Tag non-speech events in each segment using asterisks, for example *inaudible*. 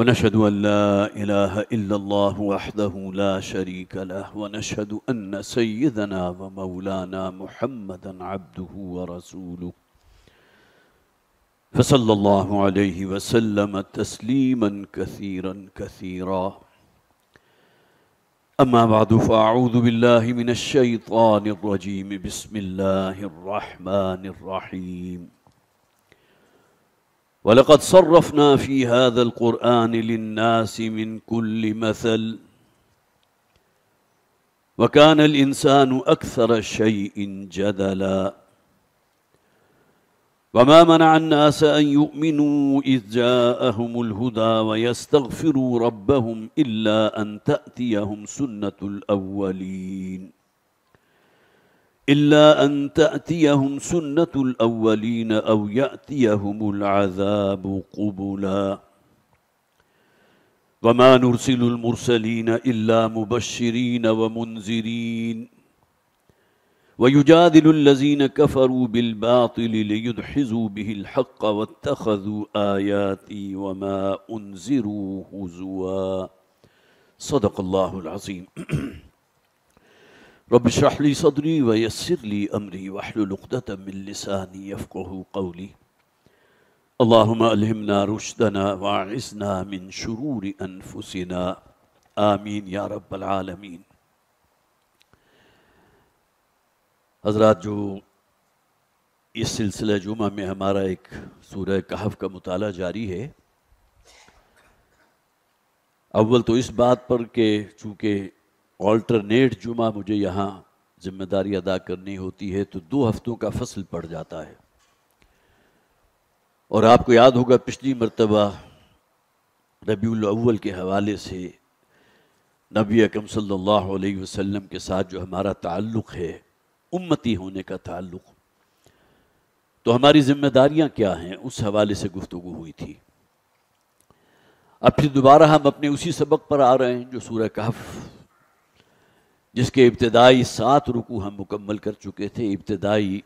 ونشهد أن لا إله إلا الله وحده لا شريك له ونشهد أن سيدنا ومولانا محمدا عبده ورسوله فصلى الله عليه وسلم تسليما كثيرا كثيرا أما بعد فأعوذ بالله من الشيطان الرجيم بسم الله الرحمن الرحيم ولقد صرفنا في هذا القرآن للناس من كل مثل وكان الإنسان أكثر شيء جدلا وما منع الناس أن يؤمنوا إذ جاءهم الهدى ويستغفروا ربهم إلا أن تأتيهم سنة الأولين إلا أن تأتيهم سنة الأولين أو يأتيهم العذاب قبلا وما نرسل المرسلين إلا مبشرين ومنذرين ويجادل الذين كفروا بالباطل ليدحزوا به الحق واتخذوا آياتي وما أنذروا هزوا صدق الله العظيم *clears throat* رب شرح لي صدري ويسر لي امري واحلل عقدة من لساني يفقهوا قولي اللهم الهمنا رشدنا واعذنا من شرور انفسنا آمین یا رب العالمین حضرات جو اس سلسلہ جمعہ میں ہمارا ایک سورہ کہف کا مطالعہ جاری ہے اول تو اس بات پر کہ چونکہ آلٹرنیٹ جمعہ مجھے یہاں ذمہ داری ادا کرنی ہوتی ہے تو دو ہفتوں کا فصل پڑ جاتا ہے اور آپ کو یاد ہوگا پچھلی مرتبہ ربیع الاول کے حوالے سے نبی اکم صلی اللہ علیہ وسلم کے ساتھ جو ہمارا تعلق ہے امتی ہونے کا تعلق تو ہماری ذمہ داریاں کیا ہیں اس حوالے سے گفتگو ہوئی تھی اب پھر دوبارہ ہم اپنے اسی سبق پر آ رہے ہیں جو سورہ کہف جس کے ابتدائی سات رکو ہم مکمل کر چکے تھے ابتدائی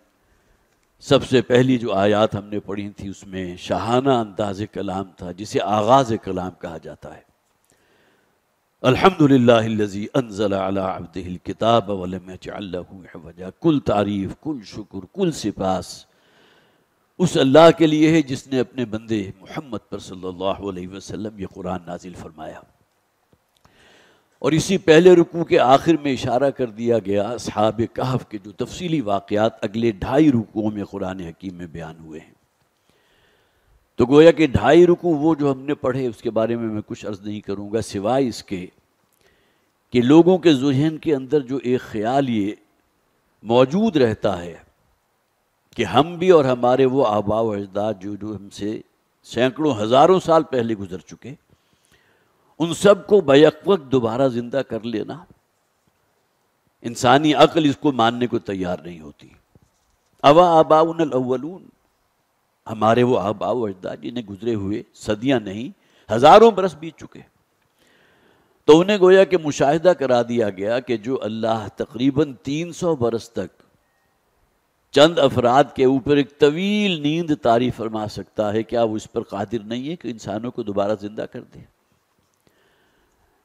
سب سے پہلی جو آیات ہم نے پڑھی تھی اس میں شاہانہ انداز کلام تھا جسے آغاز کلام کہا جاتا ہے الحمد للہ کتاب حوجا کل تعریف کل شکر کل سپاس اس اللہ کے لیے ہے جس نے اپنے بندے محمد پر صلی اللہ علیہ وسلم یہ قرآن نازل فرمایا اور اسی پہلے رکوع کے آخر میں اشارہ کر دیا گیا اصحاب کہف کے جو تفصیلی واقعات اگلے ڈھائی رکوع میں قرآن حکیم میں بیان ہوئے ہیں تو گویا کہ ڈھائی رکوع وہ جو ہم نے پڑھے اس کے بارے میں میں کچھ عرض نہیں کروں گا سوائے اس کے کہ لوگوں کے ذہن کے اندر جو ایک خیال یہ موجود رہتا ہے کہ ہم بھی اور ہمارے وہ آبا و اجداد جو جو ہم سے سینکڑوں ہزاروں سال پہلے گزر چکے ان سب کو وقت دوبارہ زندہ کر لینا انسانی عقل اس کو ماننے کو تیار نہیں ہوتی اوا آبا الاولون ہمارے وہ آبا و اجدا جنہیں گزرے ہوئے صدیاں نہیں ہزاروں برس بیت چکے تو انہیں گویا کہ مشاہدہ کرا دیا گیا کہ جو اللہ تقریباً تین سو برس تک چند افراد کے اوپر ایک طویل نیند تاریخ فرما سکتا ہے کیا وہ اس پر قادر نہیں ہے کہ انسانوں کو دوبارہ زندہ کر دے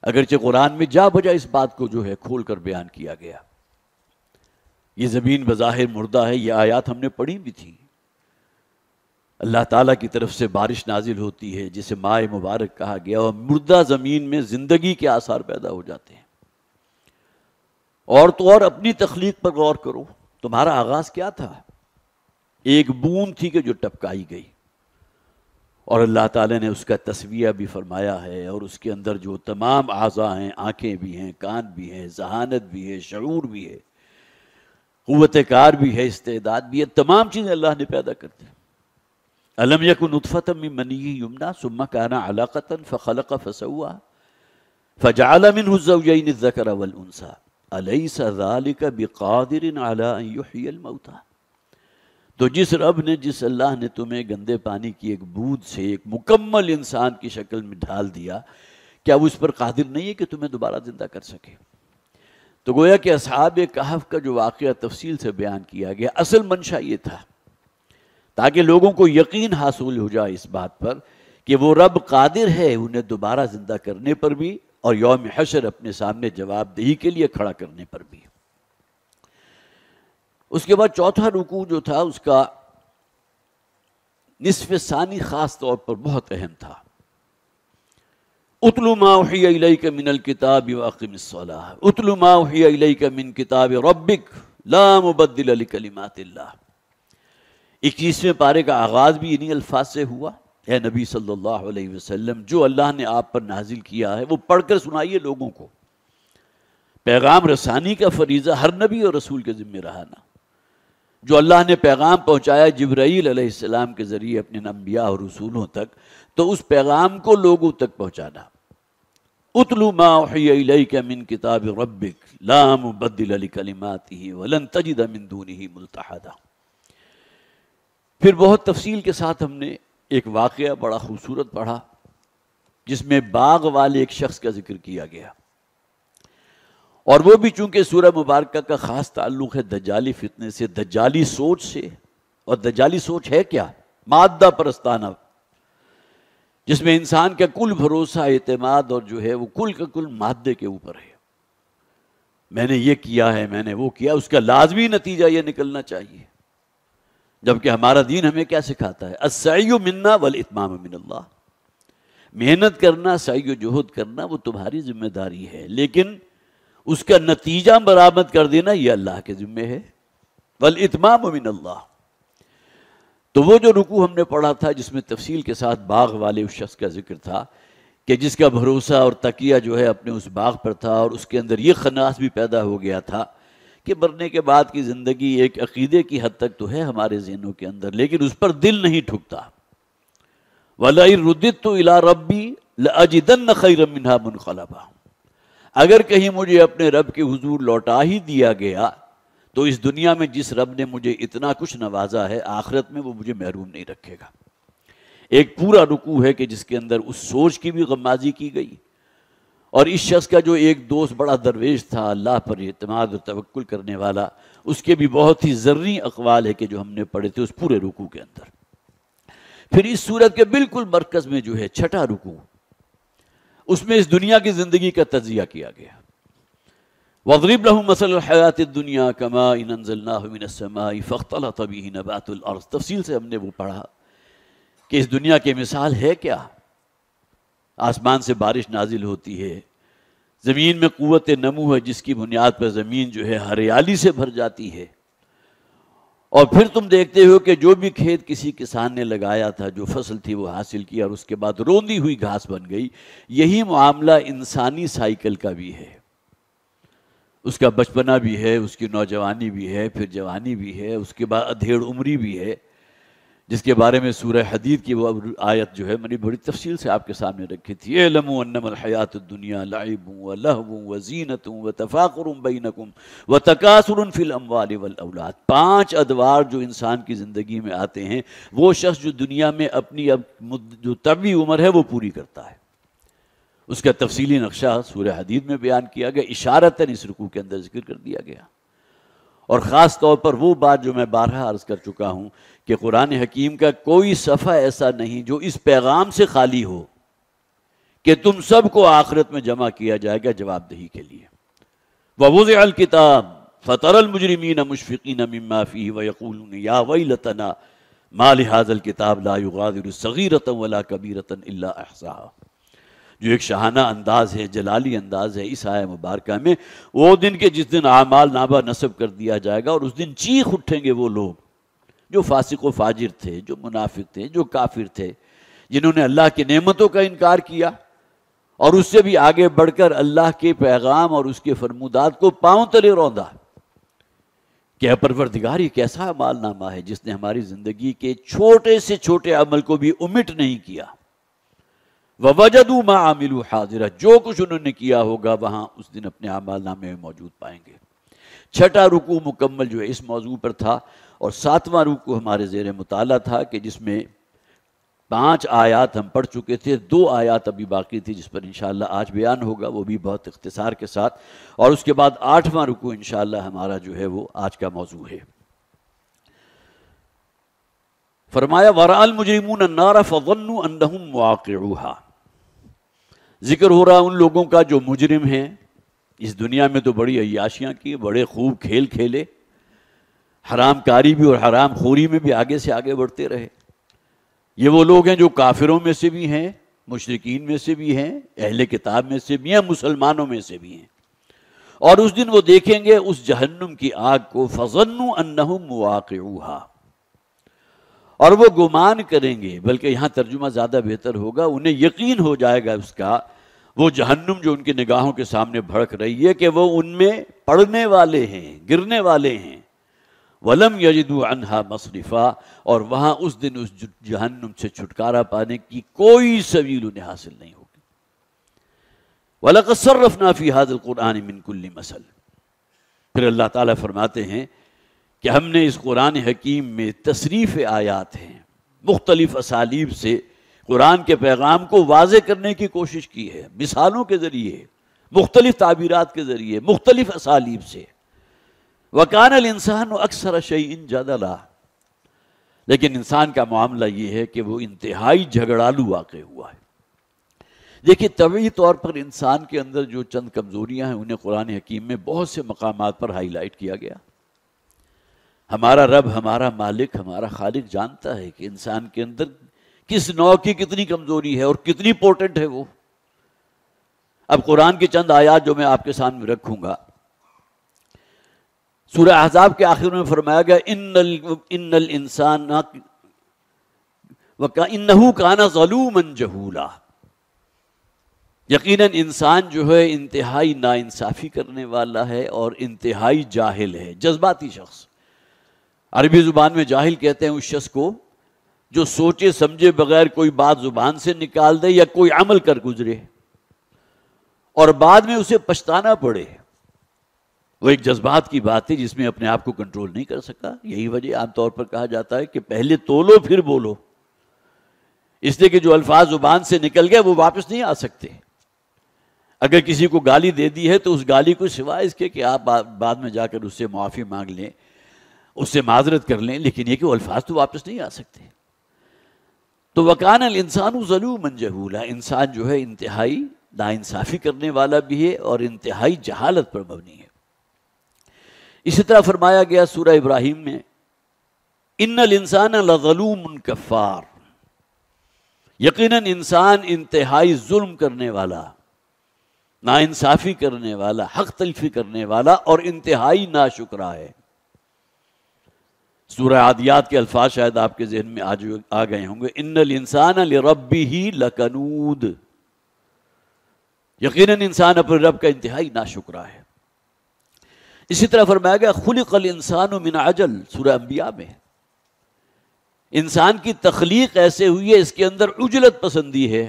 اگرچہ قرآن میں جا بجا اس بات کو جو ہے کھول کر بیان کیا گیا یہ زمین بظاہر مردہ ہے یہ آیات ہم نے پڑھی بھی تھی اللہ تعالیٰ کی طرف سے بارش نازل ہوتی ہے جسے مائ مبارک کہا گیا اور مردہ زمین میں زندگی کے آثار پیدا ہو جاتے ہیں اور تو اور اپنی تخلیق پر غور کرو تمہارا آغاز کیا تھا ایک بون تھی کہ جو ٹپکائی گئی اور اللہ تعالیٰ نے اس کا تصویہ بھی فرمایا ہے اور اس کے اندر جو تمام اعضاء ہیں آنکھیں بھی ہیں کان بھی ہیں ذہانت بھی ہے شعور بھی ہے قوت کار بھی ہے استعداد بھی ہے تمام چیزیں اللہ نے پیدا کر دی علم یکن من منی یمنا ثم کانا علاقتا فخلق فسوا فجعل منه بقادر ان فجالم کا تو جس رب نے جس اللہ نے تمہیں گندے پانی کی ایک بود سے ایک مکمل انسان کی شکل میں ڈھال دیا کیا وہ اس پر قادر نہیں ہے کہ تمہیں دوبارہ زندہ کر سکے تو گویا کہ اصحاب کہف کا جو واقعہ تفصیل سے بیان کیا گیا اصل منشا یہ تھا تاکہ لوگوں کو یقین حاصل ہو جائے اس بات پر کہ وہ رب قادر ہے انہیں دوبارہ زندہ کرنے پر بھی اور یوم حشر اپنے سامنے جواب دہی کے لیے کھڑا کرنے پر بھی اس کے بعد چوتھا رکو جو تھا اس کا نصف ثانی خاص طور پر بہت اہم تھا اتلو ما اوحی من الکتاب اللہ اکیسویں پارے کا آغاز بھی انہی الفاظ سے ہوا اے نبی صلی اللہ علیہ وسلم جو اللہ نے آپ پر نازل کیا ہے وہ پڑھ کر سنائیے لوگوں کو پیغام رسانی کا فریضہ ہر نبی اور رسول کے ذمہ رہا نہ جو اللہ نے پیغام پہنچایا جبرائیل علیہ السلام کے ذریعے اپنے انبیاء اور رسولوں تک تو اس پیغام کو لوگوں تک پہنچانا ما اوحی الیک من کتاب ربک لا مبدل لکلماتہ ولن تجد من دونه ملتحدا پھر بہت تفصیل کے ساتھ ہم نے ایک واقعہ بڑا خوبصورت پڑھا جس میں باغ والے ایک شخص کا ذکر کیا گیا اور وہ بھی چونکہ سورہ مبارکہ کا خاص تعلق ہے دجالی فتنے سے دجالی سوچ سے اور دجالی سوچ ہے کیا مادہ پرستانہ جس میں انسان کا کل بھروسہ اعتماد اور جو ہے وہ کل کا کل مادے کے اوپر ہے میں نے یہ کیا ہے میں نے وہ کیا اس کا لازمی نتیجہ یہ نکلنا چاہیے جبکہ ہمارا دین ہمیں کیا سکھاتا ہے منا مننا من اللہ محنت کرنا سعی و جہد کرنا وہ تمہاری ذمہ داری ہے لیکن اس کا نتیجہ برآمد کر دینا یہ اللہ کے ذمے ہے بل اتمام تو وہ جو رکو ہم نے پڑھا تھا جس میں تفصیل کے ساتھ باغ والے اس شخص کا ذکر تھا کہ جس کا بھروسہ اور تقیہ جو ہے اپنے اس باغ پر تھا اور اس کے اندر یہ خناس بھی پیدا ہو گیا تھا کہ مرنے کے بعد کی زندگی ایک عقیدے کی حد تک تو ہے ہمارے ذہنوں کے اندر لیکن اس پر دل نہیں ٹھکتا رُدِّتُ إِلَىٰ رَبِّي لَأَجِدَنَّ خَيْرًا مِنْهَا مُنْخَلَبَهُمْ اگر کہیں مجھے اپنے رب کے حضور لوٹا ہی دیا گیا تو اس دنیا میں جس رب نے مجھے اتنا کچھ نوازا ہے آخرت میں وہ مجھے محروم نہیں رکھے گا ایک پورا رکو ہے کہ جس کے اندر اس سوچ کی بھی غمازی کی گئی اور اس شخص کا جو ایک دوست بڑا درویش تھا اللہ پر اعتماد و توکل کرنے والا اس کے بھی بہت ہی ذرنی اقوال ہے کہ جو ہم نے پڑھے تھے اس پورے رکوع کے اندر پھر اس صورت کے بالکل مرکز میں جو ہے چھٹا رکو اس میں اس دنیا کی زندگی کا تجزیہ کیا گیا وضرب لهم مثل ان انزلناه من السماء فاختلط به نبات الارض تفصیل سے ہم نے وہ پڑھا کہ اس دنیا کی مثال ہے کیا آسمان سے بارش نازل ہوتی ہے زمین میں قوت نمو ہے جس کی بنیاد پر زمین جو ہے ہریالی سے بھر جاتی ہے اور پھر تم دیکھتے ہو کہ جو بھی کھیت کسی کسان نے لگایا تھا جو فصل تھی وہ حاصل کی اور اس کے بعد روندی ہوئی گھاس بن گئی یہی معاملہ انسانی سائیکل کا بھی ہے اس کا بچپنا بھی ہے اس کی نوجوانی بھی ہے پھر جوانی بھی ہے اس کے بعد ادھیڑ عمری بھی ہے جس کے بارے میں سورہ حدید کی وہ آیت جو ہے میں نے بڑی تفصیل سے آپ کے سامنے رکھی تھی الحیات الدنیا لعب و و و و زینت تفاقر بینکم تکاثر فی الاموال والاولاد پانچ ادوار جو انسان کی زندگی میں آتے ہیں وہ شخص جو دنیا میں اپنی اب جو طبی عمر ہے وہ پوری کرتا ہے اس کا تفصیلی نقشہ سورہ حدید میں بیان کیا گیا اشارتاً اس رکوع کے اندر ذکر کر دیا گیا اور خاص طور پر وہ بات جو میں بارہ عرض کر چکا ہوں کہ قرآن حکیم کا کوئی صفحہ ایسا نہیں جو اس پیغام سے خالی ہو کہ تم سب کو آخرت میں جمع کیا جائے گا جواب دہی کے لیے وبوز الکتاب فطر المجرمین مشفقین مما فیہ ویقولون یا ویلتنا ما لہذا الکتاب لا یغادر صغیرتا ولا کبیرتا الا احصاها جو ایک شہانہ انداز ہے جلالی انداز ہے اس آئے مبارکہ میں وہ دن کے جس دن اعمال نابہ نصب کر دیا جائے گا اور اس دن چیخ اٹھیں گے وہ لوگ جو فاسق و فاجر تھے جو منافق تھے جو کافر تھے جنہوں نے اللہ کی نعمتوں کا انکار کیا اور اس سے بھی آگے بڑھ کر اللہ کے پیغام اور اس کے فرمودات کو پاؤں تلے روندا کہ پروردگار یہ کیسا مال نامہ ہے جس نے ہماری زندگی کے چھوٹے سے چھوٹے عمل کو بھی امٹ نہیں کیا وجدر جو کچھ انہوں نے کیا ہوگا وہاں اس دن اپنے نامے میں موجود پائیں گے چھٹا رکو مکمل جو ہے اس موضوع پر تھا اور ساتواں رکو ہمارے زیر مطالعہ تھا کہ جس میں پانچ آیات ہم پڑھ چکے تھے دو آیات ابھی باقی تھی جس پر انشاءاللہ آج بیان ہوگا وہ بھی بہت اختصار کے ساتھ اور اس کے بعد آٹھواں رکو انشاءاللہ ہمارا جو ہے وہ آج کا موضوع ہے فرمایا وار واقعوها ذکر ہو رہا ان لوگوں کا جو مجرم ہیں اس دنیا میں تو بڑی عیاشیاں کی بڑے خوب کھیل کھیلے حرام کاری بھی اور حرام خوری میں بھی آگے سے آگے بڑھتے رہے یہ وہ لوگ ہیں جو کافروں میں سے بھی ہیں مشرقین میں سے بھی ہیں اہل کتاب میں سے بھی ہیں مسلمانوں میں سے بھی ہیں اور اس دن وہ دیکھیں گے اس جہنم کی آگ کو فضن انہم مواقع اور وہ گمان کریں گے بلکہ یہاں ترجمہ زیادہ بہتر ہوگا انہیں یقین ہو جائے گا اس کا وہ جہنم جو ان کی نگاہوں کے سامنے بھڑک رہی ہے کہ وہ ان میں پڑھنے والے ہیں گرنے والے ہیں ولم یجد انہا مصرفہ اور وہاں اس دن اس جہنم سے چھٹکارا پانے کی کوئی سویل انہیں حاصل نہیں ہوگی ولا فِي هَذَا الْقُرْآنِ مِنْ كُلِّ مسل پھر اللہ تعالیٰ فرماتے ہیں کہ ہم نے اس قرآن حکیم میں تصریف آیات ہیں مختلف اسالیب سے قرآن کے پیغام کو واضح کرنے کی کوشش کی ہے مثالوں کے ذریعے مختلف تعبیرات کے ذریعے مختلف اسالیب سے وکان ال انسان اکثر شعین زیادہ لا لیکن انسان کا معاملہ یہ ہے کہ وہ انتہائی جھگڑالو واقع ہوا ہے دیکھیے طبعی طور پر انسان کے اندر جو چند کمزوریاں ہیں انہیں قرآن حکیم میں بہت سے مقامات پر ہائی لائٹ کیا گیا ہمارا رب ہمارا مالک ہمارا خالق جانتا ہے کہ انسان کے اندر کس نو کی کتنی کمزوری ہے اور کتنی پورٹنٹ ہے وہ اب قرآن کی چند آیات جو میں آپ کے سامنے رکھوں گا سورہ احزاب کے آخر میں فرمایا گیا ان کا نا جہولا یقیناً انسان جو ہے انتہائی نا انصافی کرنے والا ہے اور انتہائی جاہل ہے جذباتی شخص عربی زبان میں جاہل کہتے ہیں اس شخص کو جو سوچے سمجھے بغیر کوئی بات زبان سے نکال دے یا کوئی عمل کر گزرے اور بعد میں اسے پچھتانا پڑے وہ ایک جذبات کی بات ہے جس میں اپنے آپ کو کنٹرول نہیں کر سکا یہی وجہ عام طور پر کہا جاتا ہے کہ پہلے تولو پھر بولو اس لیے کہ جو الفاظ زبان سے نکل گئے وہ واپس نہیں آ سکتے اگر کسی کو گالی دے دی ہے تو اس گالی کو سوائے اس کے کہ آپ بعد میں جا کر اس سے معافی مانگ لیں اس سے معذرت کر لیں لیکن یہ کہ وہ الفاظ تو واپس نہیں آ سکتے تو وکان الانسان انسان جہولا انسان جو ہے انتہائی نا انصافی کرنے والا بھی ہے اور انتہائی جہالت پر مبنی ہے اسی طرح فرمایا گیا سورہ ابراہیم میں ان الانسان لظلوم کفار یقیناً انسان انتہائی ظلم کرنے والا نا انصافی کرنے والا حق تلفی کرنے والا اور انتہائی ناشکرہ ہے سورہ عادیات کے الفاظ شاید آپ کے ذہن میں آ گئے ہوں گے ان الانسان لربی ہی لکنود یقیناً انسان اپنے رب کا انتہائی ناشکرہ ہے اسی طرح فرمایا گیا خلق الانسان من عجل سورہ انبیاء میں انسان کی تخلیق ایسے ہوئی ہے اس کے اندر اجلت پسندی ہے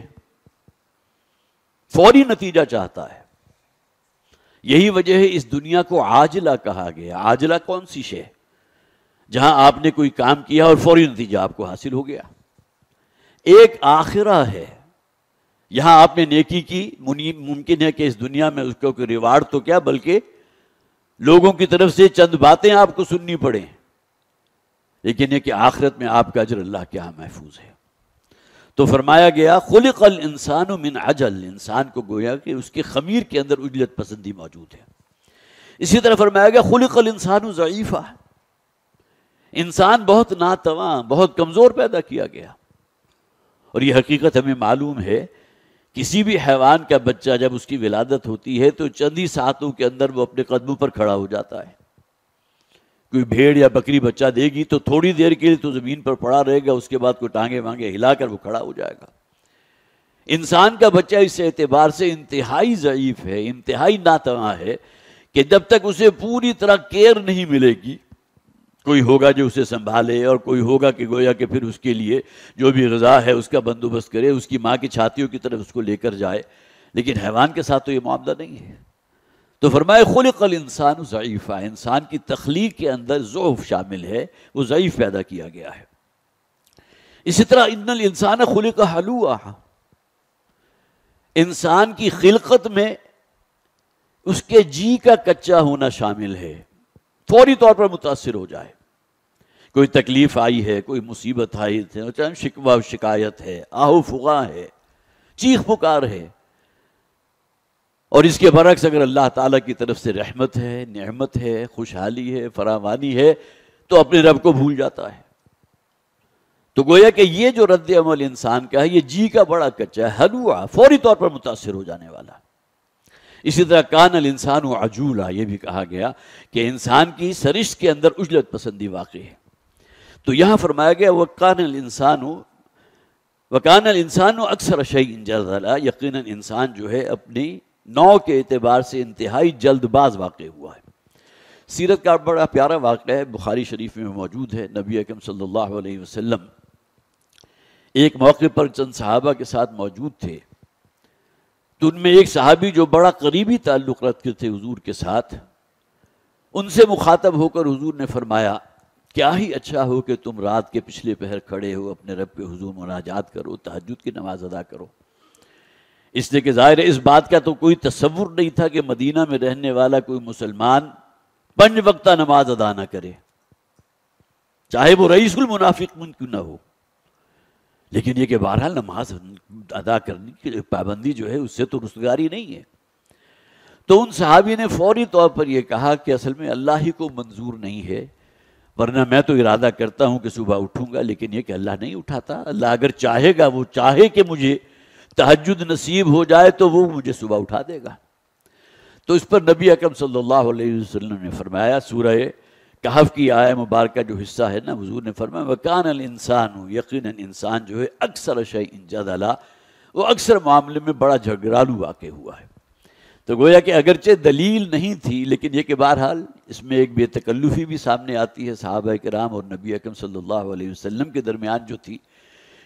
فوری نتیجہ چاہتا ہے یہی وجہ ہے اس دنیا کو عاجلہ کہا گیا عاجلہ کون سی ہے جہاں آپ نے کوئی کام کیا اور فوری نتیجہ آپ کو حاصل ہو گیا ایک آخرہ ہے یہاں آپ نے نیکی کی ممکن ہے کہ اس دنیا میں اس کا کوئی ریوارڈ تو کیا بلکہ لوگوں کی طرف سے چند باتیں آپ کو سننی پڑیں لیکن یہ کہ آخرت میں آپ کا اجر اللہ کیا ہاں محفوظ ہے تو فرمایا گیا خلق الانسان من عجل انسان کو گویا کہ اس کے خمیر کے اندر اجلت پسندی موجود ہے اسی طرح فرمایا گیا خلق الانسان ضعیفہ ہے انسان بہت ناتواں بہت کمزور پیدا کیا گیا اور یہ حقیقت ہمیں معلوم ہے کسی بھی حیوان کا بچہ جب اس کی ولادت ہوتی ہے تو چند ہی ساتھوں کے اندر وہ اپنے قدموں پر کھڑا ہو جاتا ہے کوئی بھیڑ یا بکری بچہ دے گی تو تھوڑی دیر کے لیے تو زمین پر پڑا رہے گا اس کے بعد کوئی ٹانگے وانگے ہلا کر وہ کھڑا ہو جائے گا انسان کا بچہ اس اعتبار سے انتہائی ضعیف ہے انتہائی ناتواں ہے کہ جب تک اسے پوری طرح کیئر نہیں ملے گی کوئی ہوگا جو اسے سنبھالے اور کوئی ہوگا کہ گویا کہ پھر اس کے لیے جو بھی غذا ہے اس کا بندوبست کرے اس کی ماں کی چھاتیوں کی طرف اس کو لے کر جائے لیکن حیوان کے ساتھ تو یہ معاملہ نہیں ہے تو فرمائے خلق الانسان ضعیفہ انسان کی تخلیق کے اندر ضعف شامل ہے وہ ضعیف پیدا کیا گیا ہے اسی طرح انسان خلی کا حل انسان کی خلقت میں اس کے جی کا کچا ہونا شامل ہے فوری طور پر متاثر ہو جائے کوئی تکلیف آئی ہے کوئی مصیبت آئی چند شکوا شکایت ہے آہو فغا ہے چیخ پکار ہے اور اس کے برعکس اگر اللہ تعالیٰ کی طرف سے رحمت ہے نعمت ہے خوشحالی ہے فراوانی ہے تو اپنے رب کو بھول جاتا ہے تو گویا کہ یہ جو رد عمل انسان کا ہے یہ جی کا بڑا کچا ہے حلوہ فوری طور پر متاثر ہو جانے والا اسی طرح کان الانسان عجولا یہ بھی کہا گیا کہ انسان کی سرشت کے اندر اجلت پسندی واقع ہے تو یہاں فرمایا گیا وہ کان الانسان وکان الانسان اکثر اشعی انجرا یقیناً انسان جو ہے اپنی نو کے اعتبار سے انتہائی جلد باز واقع ہوا ہے سیرت کا بڑا پیارا واقعہ ہے بخاری شریف میں موجود ہے نبی اکم صلی اللہ علیہ وسلم ایک موقع پر چند صحابہ کے ساتھ موجود تھے تو ان میں ایک صحابی جو بڑا قریبی تعلق رکھتے تھے حضور کے ساتھ ان سے مخاطب ہو کر حضور نے فرمایا کیا ہی اچھا ہو کہ تم رات کے پچھلے پہر کھڑے ہو اپنے رب پہ حضور مناجات کرو تحجد کی نماز ادا کرو اس لیے کہ ظاہر ہے اس بات کا تو کوئی تصور نہیں تھا کہ مدینہ میں رہنے والا کوئی مسلمان پنج وقتہ نماز ادا نہ کرے چاہے وہ رئیس المنافق من کیوں نہ ہو لیکن یہ کہ بہرحال نماز ادا کرنے کی پابندی جو ہے اس سے تو رستگاری نہیں ہے تو ان صحابی نے فوری طور پر یہ کہا کہ اصل میں اللہ ہی کو منظور نہیں ہے ورنہ میں تو ارادہ کرتا ہوں کہ صبح اٹھوں گا لیکن یہ کہ اللہ نہیں اٹھاتا اللہ اگر چاہے گا وہ چاہے کہ مجھے تحجد نصیب ہو جائے تو وہ مجھے صبح اٹھا دے گا تو اس پر نبی اکم صلی اللہ علیہ وسلم نے فرمایا سورہ کہف کی آئے مبارکہ جو حصہ ہے نا حضور نے فرمایا وکان الانسان ہوں یقیناً انسان جو ہے اکثر وہ اکثر معاملے میں بڑا جھگڑالو واقع ہوا ہے تو گویا کہ اگرچہ دلیل نہیں تھی لیکن یہ کہ بہرحال اس میں ایک بے تکلفی بھی سامنے آتی ہے صحابہ کرام اور نبی اکم صلی اللہ علیہ وسلم کے درمیان جو تھی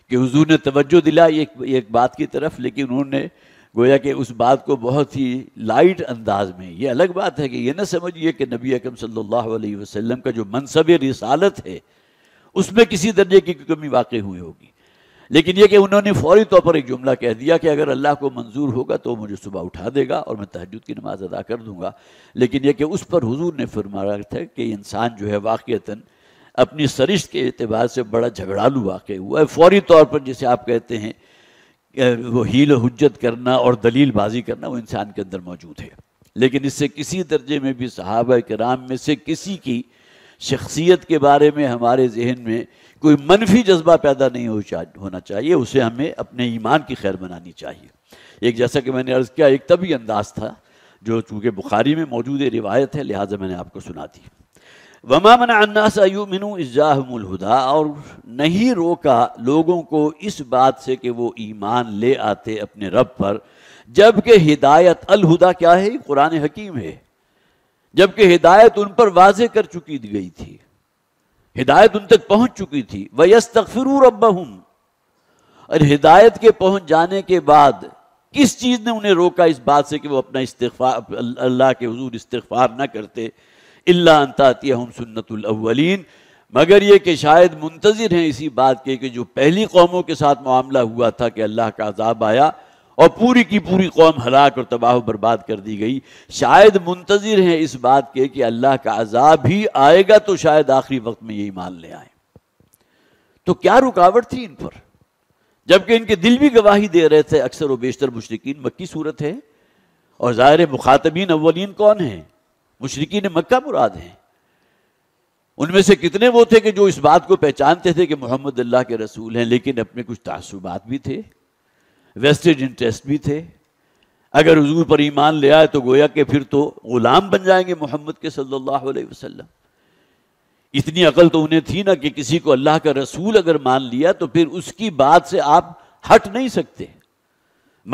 کہ حضور نے توجہ دلا ایک بات کی طرف لیکن انہوں نے گویا کہ اس بات کو بہت ہی لائٹ انداز میں یہ الگ بات ہے کہ یہ نہ سمجھیے کہ نبی اکم صلی اللہ علیہ وسلم کا جو منصب رسالت ہے اس میں کسی درجے کی کمی واقع ہوئی ہوگی لیکن یہ کہ انہوں نے فوری طور پر ایک جملہ کہہ دیا کہ اگر اللہ کو منظور ہوگا تو وہ مجھے صبح اٹھا دے گا اور میں تہجد کی نماز ادا کر دوں گا لیکن یہ کہ اس پر حضور نے فرما تھا کہ انسان جو ہے واقعتاً اپنی سرشت کے اعتبار سے بڑا جھگڑالو واقع ہوا ہے فوری طور پر جسے آپ کہتے ہیں وہ ہیل و حجت کرنا اور دلیل بازی کرنا وہ انسان کے اندر موجود ہے لیکن اس سے کسی درجے میں بھی صحابہ کرام میں سے کسی کی شخصیت کے بارے میں ہمارے ذہن میں کوئی منفی جذبہ پیدا نہیں ہونا چاہیے اسے ہمیں اپنے ایمان کی خیر بنانی چاہیے ایک جیسا کہ میں نے عرض کیا ایک طبی انداز تھا جو چونکہ بخاری میں موجود روایت ہے لہٰذا میں نے آپ کو سنا دی اور نہیں روکا لوگوں کو اس بات سے کہ وہ ایمان لے آتے اپنے رب پر جبکہ ہدایت الہدا کیا ہے قرآن حکیم ہے جبکہ ہدایت ان پر واضح کر چکی گئی تھی ہدایت ان تک پہنچ چکی تھی وہ یس ربہم اور ہدایت کے پہنچ جانے کے بعد کس چیز نے انہیں روکا اس بات سے کہ وہ اپنا استغفار اللہ کے حضور استغفار نہ کرتے اللہ ہم سنت الاولین مگر یہ کہ شاید منتظر ہیں اسی بات کے کہ جو پہلی قوموں کے ساتھ معاملہ ہوا تھا کہ اللہ کا عذاب آیا اور پوری کی پوری قوم ہلاک اور تباہ و برباد کر دی گئی شاید منتظر ہیں اس بات کے کہ اللہ کا عذاب ہی آئے گا تو شاید آخری وقت میں یہی مان لے آئے تو کیا رکاوٹ تھی ان پر جبکہ ان کے دل بھی گواہی دے رہے تھے اکثر و بیشتر مشرقین مکی صورت ہے اور ظاہر مخاطبین اولین کون ہیں مشرقین مکہ مراد ہیں ان میں سے کتنے وہ تھے کہ جو اس بات کو پہچانتے تھے کہ محمد اللہ کے رسول ہیں لیکن اپنے کچھ تعصبات بھی تھے ویسٹڈ انٹرسٹ بھی تھے اگر حضور پر ایمان لے آئے تو گویا کہ پھر تو غلام بن جائیں گے محمد کے صلی اللہ علیہ وسلم اتنی عقل تو انہیں تھی نا کہ کسی کو اللہ کا رسول اگر مان لیا تو پھر اس کی بات سے آپ ہٹ نہیں سکتے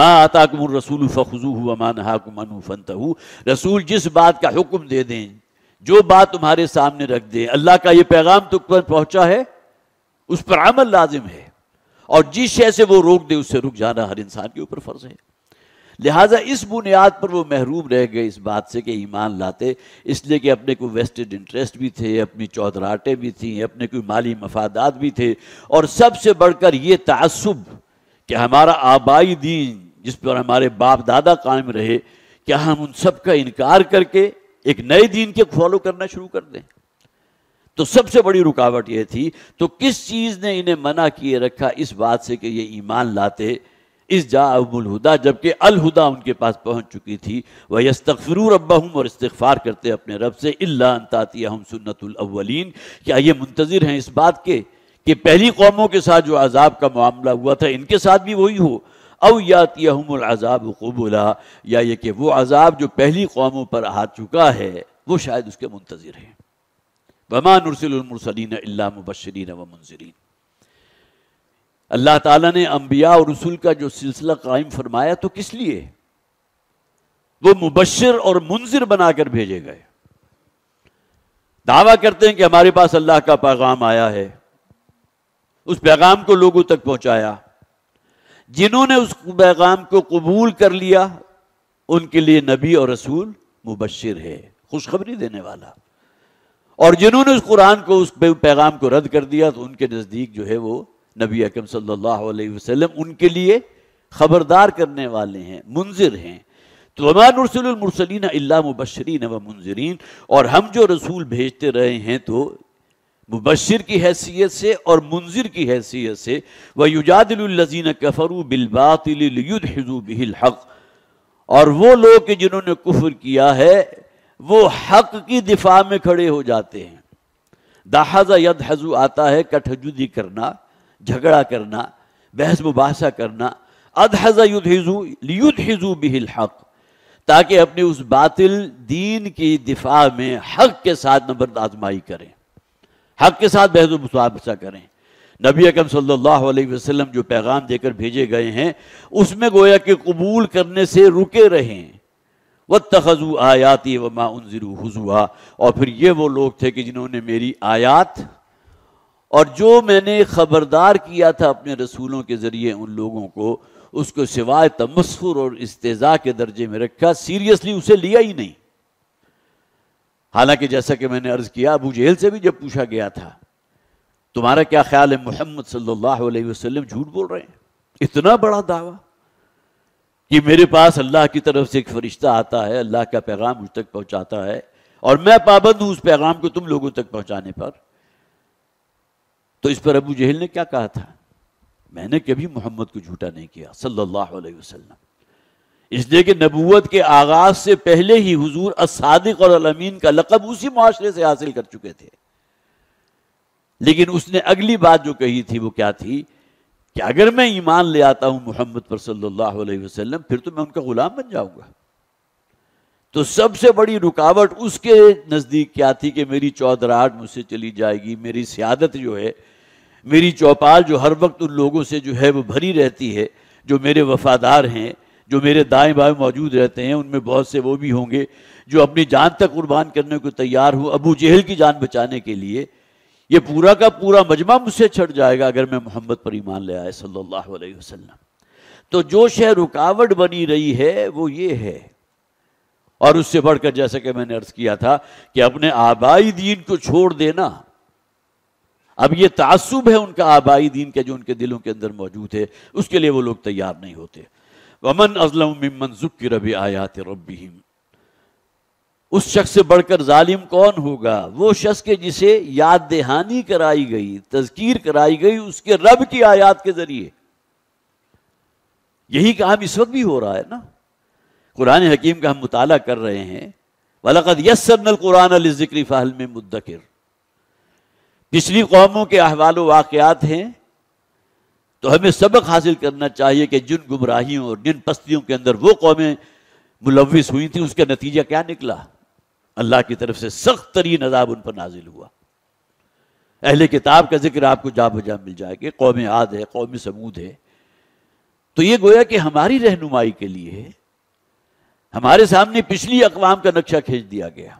آتاکم الرسول فخذوه وما نهاکم عنه فانتهوا رسول جس بات کا حکم دے دیں جو بات تمہارے سامنے رکھ دیں اللہ کا یہ پیغام تو پر پہنچا ہے اس پر عمل لازم ہے اور جس شے سے وہ روک دے اس سے رک جانا ہر انسان کے اوپر فرض ہے لہٰذا اس بنیاد پر وہ محروم رہ گئے اس بات سے کہ ایمان لاتے اس لیے کہ اپنے کو ویسٹڈ انٹرسٹ بھی تھے اپنی چودھراہٹیں بھی تھیں اپنے کوئی مالی مفادات بھی تھے اور سب سے بڑھ کر یہ تعصب کہ ہمارا آبائی دین جس پر ہمارے باپ دادا قائم رہے کیا ہم ان سب کا انکار کر کے ایک نئے دین کے فالو کرنا شروع کر دیں تو سب سے بڑی رکاوٹ یہ تھی تو کس چیز نے انہیں منع کیے رکھا اس بات سے کہ یہ ایمان لاتے اس جا الہدا جبکہ الہدا ان کے پاس پہنچ چکی تھی وہ یس تخر اور استغفار کرتے اپنے رب سے اللہ ہم سنت الاولین کیا یہ منتظر ہیں اس بات کے کہ پہلی قوموں کے ساتھ جو عذاب کا معاملہ ہوا تھا ان کے ساتھ بھی وہی ہو قبولہ یا یہ کہ وہ عذاب جو پہلی قوموں پر آ چکا ہے وہ شاید اس کے منتظر المرسلین الا مبشرین و اللہ اللہ تعالیٰ نے انبیاء اور رسول کا جو سلسلہ قائم فرمایا تو کس لیے وہ مبشر اور منظر بنا کر بھیجے گئے دعویٰ کرتے ہیں کہ ہمارے پاس اللہ کا پیغام آیا ہے اس پیغام کو لوگوں تک پہنچایا جنہوں نے اس پیغام کو قبول کر لیا ان کے لیے نبی اور رسول مبشر ہے خوشخبری دینے والا اور جنہوں نے اس اس قرآن کو پیغام کو رد کر دیا تو ان کے نزدیک جو ہے وہ نبی اکم صلی اللہ علیہ وسلم ان کے لیے خبردار کرنے والے ہیں منظر ہیں تو المرسلین اللہ مبشرین و منظرین اور ہم جو رسول بھیجتے رہے ہیں تو مبشر کی حیثیت سے اور منظر کی حیثیت سے وہزین کفرو بال باطلیزو بہل الحق اور وہ لوگ جنہوں نے کفر کیا ہے وہ حق کی دفاع میں کھڑے ہو جاتے ہیں دہذا ید حضو آتا ہے کٹ کرنا جھگڑا کرنا بحث مباحثہ کرنا ادحزو لیود ہزو بہل الحق تاکہ اپنے اس باطل دین کی دفاع میں حق کے ساتھ نبرد آزمائی کریں حق کے ساتھ بحض و مصابثہ کریں نبی اکم صلی اللہ علیہ وسلم جو پیغام دے کر بھیجے گئے ہیں اس میں گویا کہ قبول کرنے سے رکے رہیں وہ تخذو آیاتی و ما عن حضوا اور پھر یہ وہ لوگ تھے کہ جنہوں نے میری آیات اور جو میں نے خبردار کیا تھا اپنے رسولوں کے ذریعے ان لوگوں کو اس کو سوائے تمسخر اور استضاء کے درجے میں رکھا سیریسلی اسے لیا ہی نہیں حالانکہ جیسا کہ میں نے عرض کیا ابو جہل سے بھی جب پوچھا گیا تھا تمہارا کیا خیال ہے محمد صلی اللہ علیہ وسلم جھوٹ بول رہے ہیں اتنا بڑا دعویٰ کہ میرے پاس اللہ کی طرف سے ایک فرشتہ آتا ہے اللہ کا پیغام مجھ تک پہنچاتا ہے اور میں پابند ہوں اس پیغام کو تم لوگوں تک پہنچانے پر تو اس پر ابو جہل نے کیا کہا تھا میں نے کبھی محمد کو جھوٹا نہیں کیا صلی اللہ علیہ وسلم اس لیے کہ نبوت کے آغاز سے پہلے ہی حضور الصادق اور الامین کا لقب اسی معاشرے سے حاصل کر چکے تھے لیکن اس نے اگلی بات جو کہی تھی وہ کیا تھی کہ اگر میں ایمان لے آتا ہوں محمد پر صلی اللہ علیہ وسلم پھر تو میں ان کا غلام بن جاؤں گا تو سب سے بڑی رکاوٹ اس کے نزدیک کیا تھی کہ میری چودراہٹ مجھ سے چلی جائے گی میری سیادت جو ہے میری چوپال جو ہر وقت ان لوگوں سے جو ہے وہ بھری رہتی ہے جو میرے وفادار ہیں جو میرے دائیں بائیں موجود رہتے ہیں ان میں بہت سے وہ بھی ہوں گے جو اپنی جان تک قربان کرنے کو تیار ہوں ابو جہل کی جان بچانے کے لیے یہ پورا کا پورا مجمع مجھ سے چھٹ جائے گا اگر میں محمد پر ایمان لے آئے صلی اللہ علیہ وسلم تو جو شہ رکاوٹ بنی رہی ہے وہ یہ ہے اور اس سے بڑھ کر جیسا کہ میں نے عرض کیا تھا کہ اپنے آبائی دین کو چھوڑ دینا اب یہ تعصب ہے ان کا آبائی دین کے جو ان کے دلوں کے اندر موجود ہے اس کے لیے وہ لوگ تیار نہیں ہوتے منزک کی رب آیات رب اس شخص سے بڑھ کر ظالم کون ہوگا وہ شخص کے جسے یاد دہانی کرائی گئی تذکیر کرائی گئی اس کے رب کی آیات کے ذریعے یہی کام اس وقت بھی ہو رہا ہے نا قرآن حکیم کا ہم مطالعہ کر رہے ہیں ولاقت یسن القرآن ذکری فہل میں مدکر پچھلی قوموں کے احوال و واقعات ہیں تو ہمیں سبق حاصل کرنا چاہیے کہ جن گمراہیوں اور جن پستیوں کے اندر وہ قومیں ملوث ہوئی تھیں اس کا نتیجہ کیا نکلا اللہ کی طرف سے سخت ترین عذاب ان پر نازل ہوا اہل کتاب کا ذکر آپ کو جا بجا مل جائے گا قوم عاد ہے قوم سمود ہے تو یہ گویا کہ ہماری رہنمائی کے لیے ہمارے سامنے پچھلی اقوام کا نقشہ کھینچ دیا گیا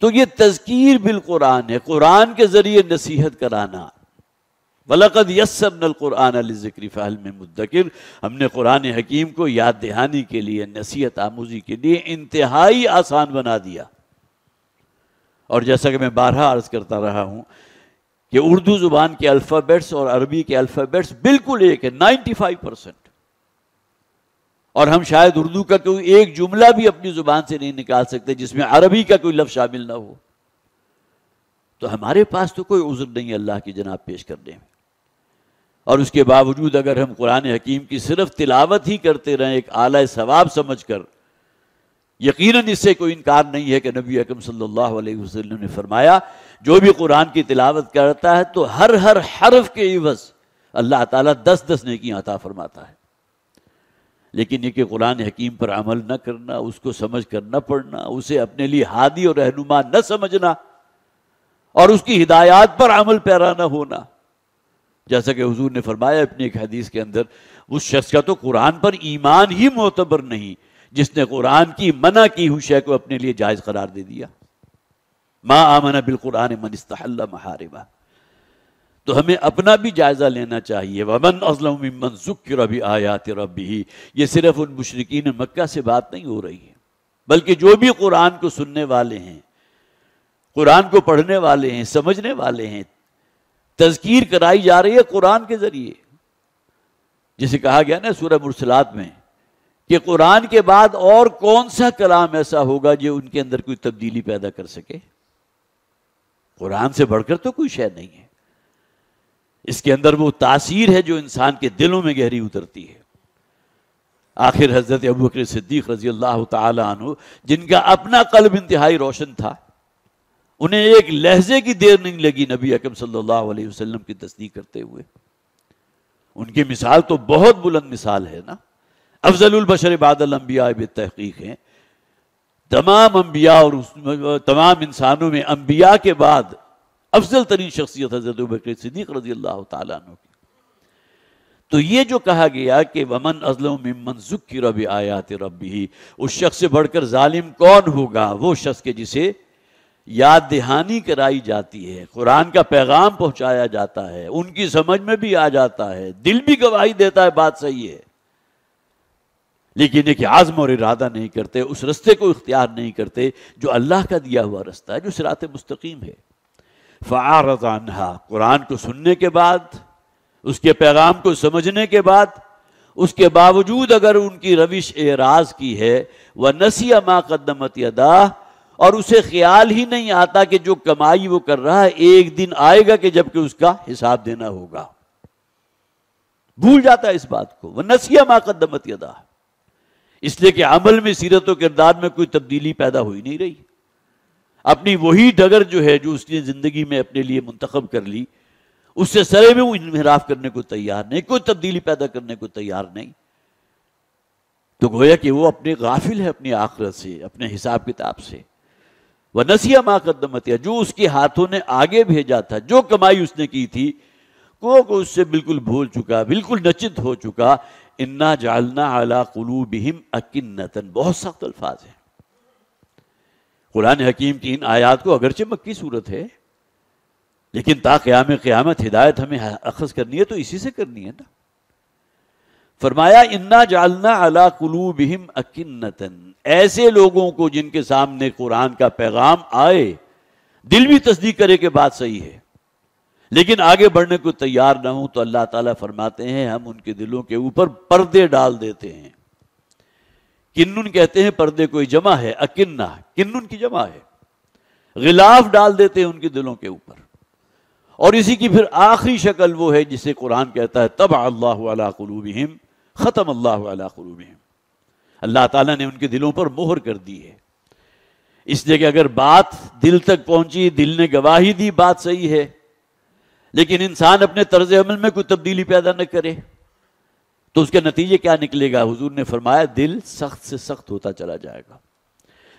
تو یہ تذکیر بالقرآن ہے قرآن کے ذریعے نصیحت کرانا ولقد یس القرآن علی ذکری فہل میں مدکر ہم نے قرآن حکیم کو یاد دہانی کے لیے نصیحت آموزی کے لیے انتہائی آسان بنا دیا اور جیسا کہ میں بارہا عرض کرتا رہا ہوں کہ اردو زبان کے الفابیٹس اور عربی کے الفابیٹس بالکل ایک ہے نائنٹی فائیو پرسینٹ اور ہم شاید اردو کا کوئی ایک جملہ بھی اپنی زبان سے نہیں نکال سکتے جس میں عربی کا کوئی لفظ شامل نہ ہو تو ہمارے پاس تو کوئی عذر نہیں اللہ کی جناب پیش کرنے میں اور اس کے باوجود اگر ہم قرآن حکیم کی صرف تلاوت ہی کرتے رہیں ایک اعلیٰ ثواب سمجھ کر یقیناً اس سے کوئی انکار نہیں ہے کہ نبی اکم صلی اللہ علیہ وسلم نے فرمایا جو بھی قرآن کی تلاوت کرتا ہے تو ہر ہر حرف کے عوض اللہ تعالیٰ دس دس نیکیاں آتا فرماتا ہے لیکن یہ کہ قرآن حکیم پر عمل نہ کرنا اس کو سمجھ کر نہ پڑھنا اسے اپنے لیے ہادی اور رہنما نہ سمجھنا اور اس کی ہدایات پر عمل پیرا نہ ہونا جیسا کہ حضور نے فرمایا اپنی ایک حدیث کے اندر اس شخص کا تو قرآن پر ایمان ہی معتبر نہیں جس نے قرآن کی منع کی شے کو اپنے لیے جائز قرار دے دیا قرآن تو ہمیں اپنا بھی جائزہ لینا چاہیے ومن ازلم ربی آیا ربی یہ صرف ان مشرقین مکہ سے بات نہیں ہو رہی ہے بلکہ جو بھی قرآن کو سننے والے ہیں قرآن کو پڑھنے والے ہیں سمجھنے والے ہیں تذکیر کرائی جا رہی ہے قرآن کے ذریعے جسے کہا گیا نا سورہ مرسلات میں کہ قرآن کے بعد اور کون سا کلام ایسا ہوگا جو ان کے اندر کوئی تبدیلی پیدا کر سکے قرآن سے بڑھ کر تو کوئی شے نہیں ہے اس کے اندر وہ تاثیر ہے جو انسان کے دلوں میں گہری اترتی ہے آخر حضرت ابو صدیق رضی اللہ تعالی جن کا اپنا قلب انتہائی روشن تھا انہیں ایک لہجے کی دیر نہیں لگی نبی اکم صلی اللہ علیہ وسلم کی تصدیق کرتے ہوئے ان کی مثال تو بہت بلند مثال ہے نا افضل البشر بعد الانبیاء بے تحقیق ہیں تمام انبیاء اور تمام انسانوں میں انبیاء کے بعد افضل ترین شخصیت حضرت بکر صدیق رضی اللہ تعالیٰ عنہ کی تو یہ جو کہا گیا کہ ومن ذکی ربی آیا آیات ربی اس شخص سے بڑھ کر ظالم کون ہوگا وہ شخص کے جسے یاد دہانی کرائی جاتی ہے قرآن کا پیغام پہنچایا جاتا ہے ان کی سمجھ میں بھی آ جاتا ہے دل بھی گواہی دیتا ہے بات صحیح ہے لیکن ایک عزم اور ارادہ نہیں کرتے اس رستے کو اختیار نہیں کرتے جو اللہ کا دیا ہوا رستہ ہے جو سرات مستقیم ہے عنہا قرآن کو سننے کے بعد اس کے پیغام کو سمجھنے کے بعد اس کے باوجود اگر ان کی روش اعراض کی ہے وہ نسیا قدمت ادا اور اسے خیال ہی نہیں آتا کہ جو کمائی وہ کر رہا ہے ایک دن آئے گا کہ جب کہ اس کا حساب دینا ہوگا بھول جاتا ہے اس بات کو وہ نسیہ ماک دمت ادا اس لیے کہ عمل میں سیرت و کردار میں کوئی تبدیلی پیدا ہوئی نہیں رہی اپنی وہی ڈگر جو ہے جو اس نے زندگی میں اپنے لیے منتخب کر لی اس سے سرے میں وہ انحراف کرنے کو تیار نہیں کوئی تبدیلی پیدا کرنے کو تیار نہیں تو گویا کہ وہ اپنے غافل ہے اپنی آخرت سے اپنے حساب کتاب سے وہ نسیہ ماں قدمت جو اس کے ہاتھوں نے آگے بھیجا تھا جو کمائی اس نے کی تھی کو کو اس سے بالکل بھول چکا بالکل نچت ہو چکا انا جالنا اعلیٰ قلوبہم بہم بہت سخت الفاظ ہیں قرآن حکیم کی ان آیات کو اگرچہ مکی صورت ہے لیکن تا قیام قیامت ہدایت ہمیں اخذ کرنی ہے تو اسی سے کرنی ہے نا فرمایا انا جالنا اللہ کلو بہم ایسے لوگوں کو جن کے سامنے قرآن کا پیغام آئے دل بھی تصدیق کرے کہ بات صحیح ہے لیکن آگے بڑھنے کو تیار نہ ہوں تو اللہ تعالیٰ فرماتے ہیں ہم ان کے دلوں کے اوپر پردے ڈال دیتے ہیں کنن کہتے ہیں پردے کوئی جمع ہے اکنہ کنن کی جمع ہے غلاف ڈال دیتے ہیں ان کے دلوں کے اوپر اور اسی کی پھر آخری شکل وہ ہے جسے قرآن کہتا ہے تب اللہ علیہ قلوبہم ختم اللہ علیہ اللہ تعالیٰ نے ان کے دلوں پر مہر کر دی ہے اس لیے کہ اگر بات دل تک پہنچی دل نے گواہی دی بات صحیح ہے لیکن انسان اپنے طرز عمل میں کوئی تبدیلی پیدا نہ کرے تو اس کے نتیجے کیا نکلے گا حضور نے فرمایا دل سخت سے سخت ہوتا چلا جائے گا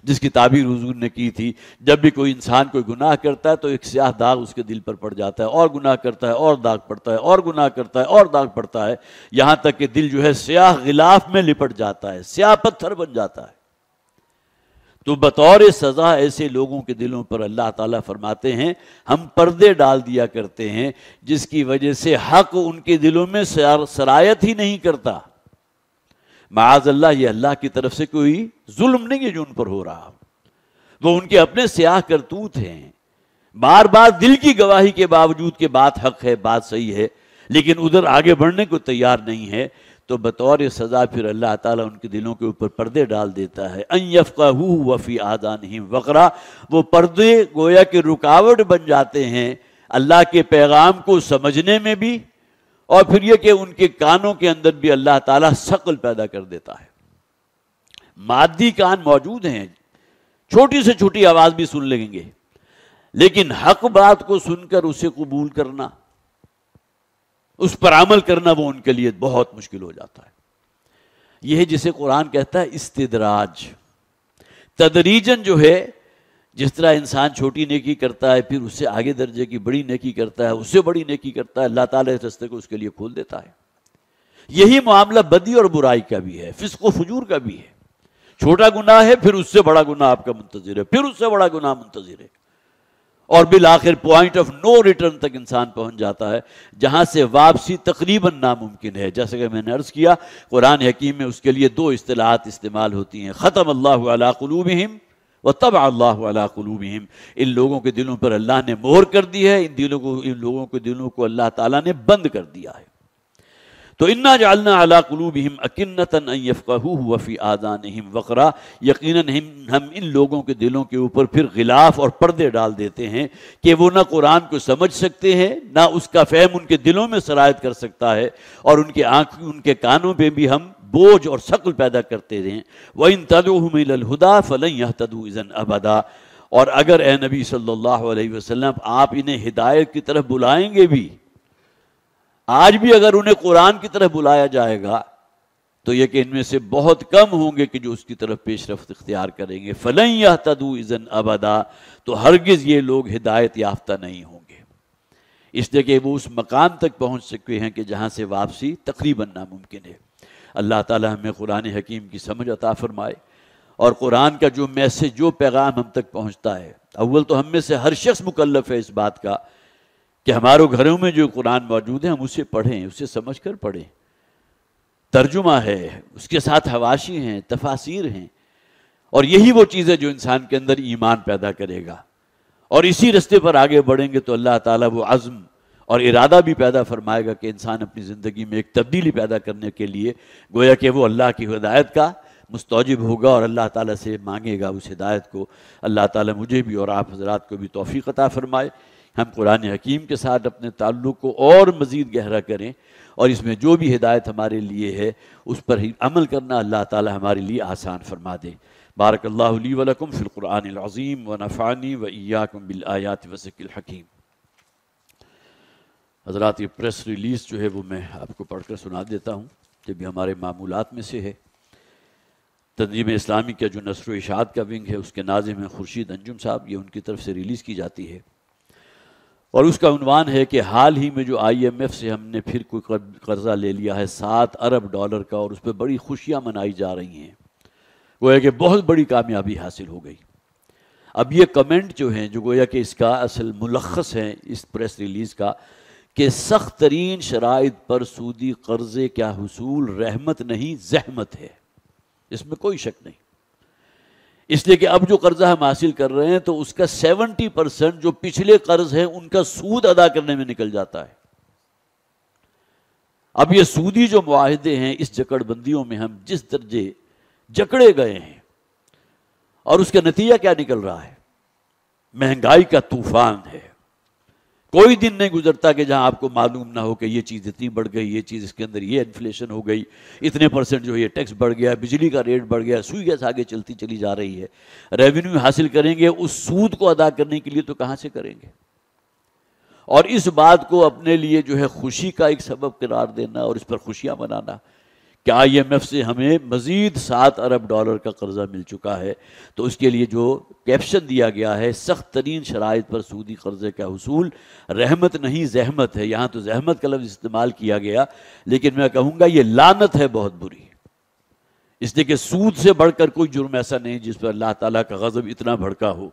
جس کی تعبیر حضور نے کی تھی جب بھی کوئی انسان کوئی گناہ کرتا ہے تو ایک سیاہ داغ اس کے دل پر پڑ جاتا ہے اور گناہ کرتا ہے اور داغ پڑتا ہے اور گناہ کرتا ہے اور داغ پڑتا ہے یہاں تک کہ دل جو ہے سیاہ غلاف میں لپٹ جاتا ہے سیاہ پتھر بن جاتا ہے تو بطور سزا ایسے لوگوں کے دلوں پر اللہ تعالیٰ فرماتے ہیں ہم پردے ڈال دیا کرتے ہیں جس کی وجہ سے حق ان کے دلوں میں سرایت ہی نہیں کرتا معاذ اللہ یہ اللہ کی طرف سے کوئی ظلم نہیں ہے جو ان پر ہو رہا وہ ان کے اپنے سیاہ کرتوت ہیں بار بار دل کی گواہی کے باوجود کہ بات حق ہے بات صحیح ہے لیکن ادھر آگے بڑھنے کو تیار نہیں ہے تو بطور سزا پھر اللہ تعالیٰ ان کے دلوں کے اوپر پردے ڈال دیتا ہے ان يَفْقَهُ وَفِي آدان وقرا وہ پردے گویا کے رکاوٹ بن جاتے ہیں اللہ کے پیغام کو سمجھنے میں بھی اور پھر یہ کہ ان کے کانوں کے اندر بھی اللہ تعالیٰ شکل پیدا کر دیتا ہے مادی کان موجود ہیں چھوٹی سے چھوٹی آواز بھی سن لیں گے لیکن حق بات کو سن کر اسے قبول کرنا اس پر عمل کرنا وہ ان کے لیے بہت مشکل ہو جاتا ہے یہ جسے قرآن کہتا ہے استدراج تدریجن جو ہے جس طرح انسان چھوٹی نیکی کرتا ہے پھر اس سے آگے درجے کی بڑی نیکی کرتا ہے اس سے بڑی نیکی کرتا ہے اللہ تعالیٰ اس رستے کو اس کے لیے کھول دیتا ہے یہی معاملہ بدی اور برائی کا بھی ہے فسق و فجور کا بھی ہے چھوٹا گناہ ہے پھر اس سے بڑا گناہ آپ کا منتظر ہے پھر اس سے بڑا گناہ منتظر ہے اور بالآخر پوائنٹ آف نو ریٹرن تک انسان پہنچ جاتا ہے جہاں سے واپسی تقریباً ناممکن ہے جیسا کہ میں نے عرض کیا قرآن حکیم میں اس کے لیے دو اصطلاحات استعمال ہوتی ہیں ختم اللہ علیہ قلوبہم تب اللہ علیہ قلوبہ ان لوگوں کے دلوں پر اللہ نے مور کر دی ہے ان دلوں کو ان لوگوں کے دلوں کو اللہ تعالیٰ نے بند کر دیا ہے تو انا انجالہ اللہ یفقہوہ وفی آذانہم نہم وقرا یقیناً ہم ان لوگوں کے دلوں کے اوپر پھر غلاف اور پردے ڈال دیتے ہیں کہ وہ نہ قرآن کو سمجھ سکتے ہیں نہ اس کا فہم ان کے دلوں میں سرایت کر سکتا ہے اور ان کے آنکھ ان کے کانوں پہ بھی ہم بوجھ اور شکل پیدا کرتے رہیں وہ ان تدم الہدا فلاں یہ تدو ازن ابدا اور اگر اے نبی صلی اللہ علیہ وسلم آپ انہیں ہدایت کی طرف بلائیں گے بھی آج بھی اگر انہیں قرآن کی طرف بلایا جائے گا تو یہ کہ ان میں سے بہت کم ہوں گے کہ جو اس کی طرف پیش رفت اختیار کریں گے فلاں یہ تدو ازن ابدا تو ہرگز یہ لوگ ہدایت یافتہ نہیں ہوں گے اس لیے کہ وہ اس مقام تک پہنچ سکے ہیں کہ جہاں سے واپسی تقریباً ناممکن ہے اللہ تعالیٰ ہمیں قرآن حکیم کی سمجھ عطا فرمائے اور قرآن کا جو میسج جو پیغام ہم تک پہنچتا ہے اول تو ہم میں سے ہر شخص مکلف ہے اس بات کا کہ ہمارے گھروں میں جو قرآن موجود ہے ہم اسے پڑھیں اسے سمجھ کر پڑھیں ترجمہ ہے اس کے ساتھ ہواشی ہیں تفاصیر ہیں اور یہی وہ چیز ہے جو انسان کے اندر ایمان پیدا کرے گا اور اسی رستے پر آگے بڑھیں گے تو اللہ تعالیٰ وہ عزم اور ارادہ بھی پیدا فرمائے گا کہ انسان اپنی زندگی میں ایک تبدیلی پیدا کرنے کے لیے گویا کہ وہ اللہ کی ہدایت کا مستوجب ہوگا اور اللہ تعالیٰ سے مانگے گا اس ہدایت کو اللہ تعالیٰ مجھے بھی اور آپ حضرات کو بھی توفیق عطا فرمائے ہم قرآن حکیم کے ساتھ اپنے تعلق کو اور مزید گہرا کریں اور اس میں جو بھی ہدایت ہمارے لیے ہے اس پر ہی عمل کرنا اللہ تعالیٰ ہمارے لیے آسان فرما دے بارک اللہ علی ولکم القرآن العظیم و نفانی ایاکم بالآیات وسیل الحکیم حضرات یہ پریس ریلیز جو ہے وہ میں آپ کو پڑھ کر سنا دیتا ہوں یہ بھی ہمارے معمولات میں سے ہے تنظیم اسلامی کا جو نثر و اشاعت کا ونگ ہے اس کے ناظم ہیں خورشید انجم صاحب یہ ان کی طرف سے ریلیز کی جاتی ہے اور اس کا عنوان ہے کہ حال ہی میں جو آئی ایم ایف سے ہم نے پھر کوئی قرضہ لے لیا ہے سات ارب ڈالر کا اور اس پہ بڑی خوشیاں منائی جا رہی ہیں گویا کہ بہت بڑی کامیابی حاصل ہو گئی اب یہ کمنٹ جو ہیں جو گویا کہ اس کا اصل ملخص ہیں اس پریس ریلیز کا کہ سخت ترین شرائط پر سودی قرضے کیا حصول رحمت نہیں زحمت ہے اس میں کوئی شک نہیں اس لیے کہ اب جو قرضہ ہم حاصل کر رہے ہیں تو اس کا سیونٹی پرسینٹ جو پچھلے قرض ہے ان کا سود ادا کرنے میں نکل جاتا ہے اب یہ سودی جو معاہدے ہیں اس جکڑ بندیوں میں ہم جس درجے جکڑے گئے ہیں اور اس کا نتیجہ کیا نکل رہا ہے مہنگائی کا طوفان ہے کوئی دن نہیں گزرتا کہ جہاں آپ کو معلوم نہ ہو کہ یہ چیز اتنی بڑھ گئی یہ چیز اس کے اندر یہ انفلیشن ہو گئی اتنے پرسنٹ جو یہ ٹیکس بڑھ گیا بجلی کا ریٹ بڑھ گیا سوئی گیس آگے چلتی چلی جا رہی ہے ریونیو حاصل کریں گے اس سود کو ادا کرنے کے لیے تو کہاں سے کریں گے اور اس بات کو اپنے لیے جو ہے خوشی کا ایک سبب قرار دینا اور اس پر خوشیاں منانا کہ آئی ایم ایف سے ہمیں مزید سات ارب ڈالر کا قرضہ مل چکا ہے تو اس کے لیے جو کیپشن دیا گیا ہے سخت ترین شرائط پر سودی قرضے کا حصول رحمت نہیں زحمت ہے یہاں تو زحمت کا لفظ استعمال کیا گیا لیکن میں کہوں گا یہ لانت ہے بہت بری اس لیے کہ سود سے بڑھ کر کوئی جرم ایسا نہیں جس پر اللہ تعالیٰ کا غضب اتنا بھڑکا ہو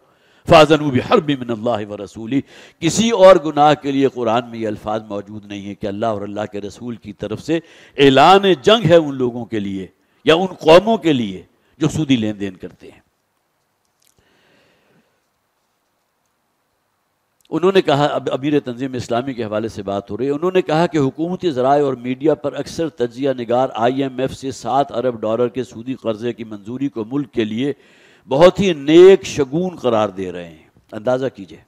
فاضن بحرب من اللہ و رسولی کسی اور گناہ کے لیے قرآن میں یہ الفاظ موجود نہیں ہے کہ اللہ اور اللہ کے رسول کی طرف سے اعلان جنگ ہے ان لوگوں کے لیے یا ان قوموں کے لیے جو سودی لین دین کرتے ہیں انہوں نے کہا اب امیر تنظیم اسلامی کے حوالے سے بات ہو رہی ہے انہوں نے کہا کہ حکومتی ذرائع اور میڈیا پر اکثر تجزیہ نگار آئی ایم ایف سے سات ارب ڈالر کے سودی قرضے کی منظوری کو ملک کے لیے بہت ہی نیک شگون قرار دے رہے ہیں اندازہ کیجئے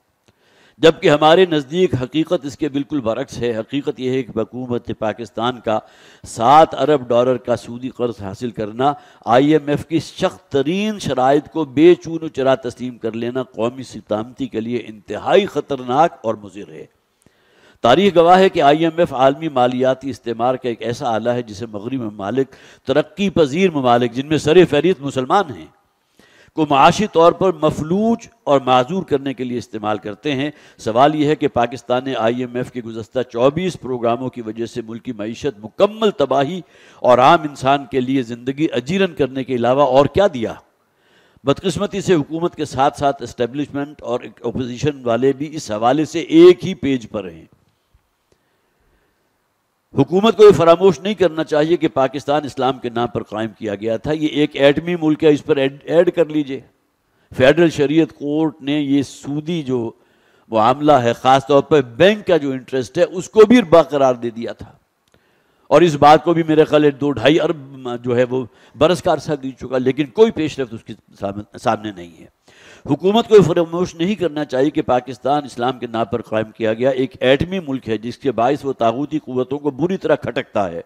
جبکہ ہمارے نزدیک حقیقت اس کے بالکل برعکس ہے حقیقت یہ ہے کہ حکومت پاکستان کا سات ارب ڈالر کا سودی قرض حاصل کرنا آئی ایم ایف کی سخت ترین شرائط کو بے چون و چرا تسلیم کر لینا قومی ستامتی کے لیے انتہائی خطرناک اور مضر ہے تاریخ گواہ ہے کہ آئی ایم ایف عالمی مالیاتی استعمار کا ایک ایسا آلہ ہے جسے مغربی ممالک ترقی پذیر ممالک جن میں سر فہرست مسلمان ہیں کو معاشی طور پر مفلوج اور معذور کرنے کے لیے استعمال کرتے ہیں سوال یہ ہے کہ پاکستان نے آئی ایم ایف کے گزشتہ چوبیس پروگراموں کی وجہ سے ملکی معیشت مکمل تباہی اور عام انسان کے لیے زندگی اجیرن کرنے کے علاوہ اور کیا دیا بدقسمتی سے حکومت کے ساتھ ساتھ اسٹیبلشمنٹ اور اپوزیشن والے بھی اس حوالے سے ایک ہی پیج پر ہیں حکومت کو یہ فراموش نہیں کرنا چاہیے کہ پاکستان اسلام کے نام پر قائم کیا گیا تھا یہ ایک ایٹمی ملک ہے اس پر ایڈ کر لیجئے فیڈرل شریعت کورٹ نے یہ سودی جو معاملہ ہے خاص طور پر بینک کا جو انٹرسٹ ہے اس کو بھی برقرار دے دیا تھا اور اس بات کو بھی میرے خیال ہے دو ڈھائی ارب جو ہے وہ برس کا عرصہ دی چکا لیکن کوئی پیش رفت اس کے سامنے نہیں ہے حکومت کو یہ فراموش نہیں کرنا چاہیے کہ پاکستان اسلام کے نام پر قائم کیا گیا ایک ایٹمی ملک ہے جس کے باعث وہ تاغوتی قوتوں کو بری طرح کھٹکتا ہے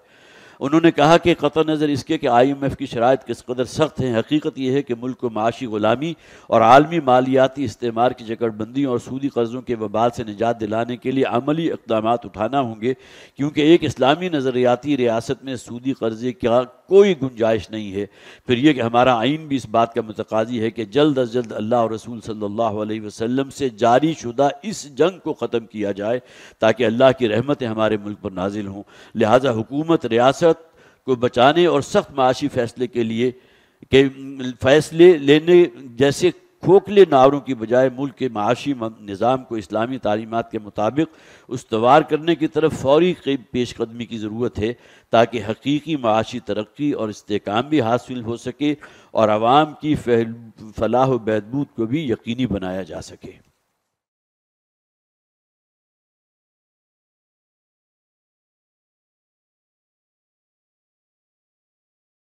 انہوں نے کہا کہ قطع نظر اس کے کہ آئی ایم ایف کی شرائط کس قدر سخت ہیں حقیقت یہ ہے کہ ملک کو معاشی غلامی اور عالمی مالیاتی استعمار کی جکڑ بندیوں اور سودی قرضوں کے وبال سے نجات دلانے کے لیے عملی اقدامات اٹھانا ہوں گے کیونکہ ایک اسلامی نظریاتی ریاست میں سودی قرضے کیا کوئی گنجائش نہیں ہے پھر یہ کہ ہمارا آئین بھی اس بات کا متقاضی ہے کہ جلد از جلد اللہ اور رسول صلی اللہ علیہ وسلم سے جاری شدہ اس جنگ کو ختم کیا جائے تاکہ اللہ کی رحمتیں ہمارے ملک پر نازل ہوں لہٰذا حکومت ریاست کو بچانے اور سخت معاشی فیصلے کے لیے کہ فیصلے لینے جیسے کھوکھلے نعروں کی بجائے ملک کے معاشی نظام کو اسلامی تعلیمات کے مطابق استوار کرنے کی طرف فوری پیش قدمی کی ضرورت ہے تاکہ حقیقی معاشی ترقی اور استحکام بھی حاصل ہو سکے اور عوام کی فلاح و بہبود کو بھی یقینی بنایا جا سکے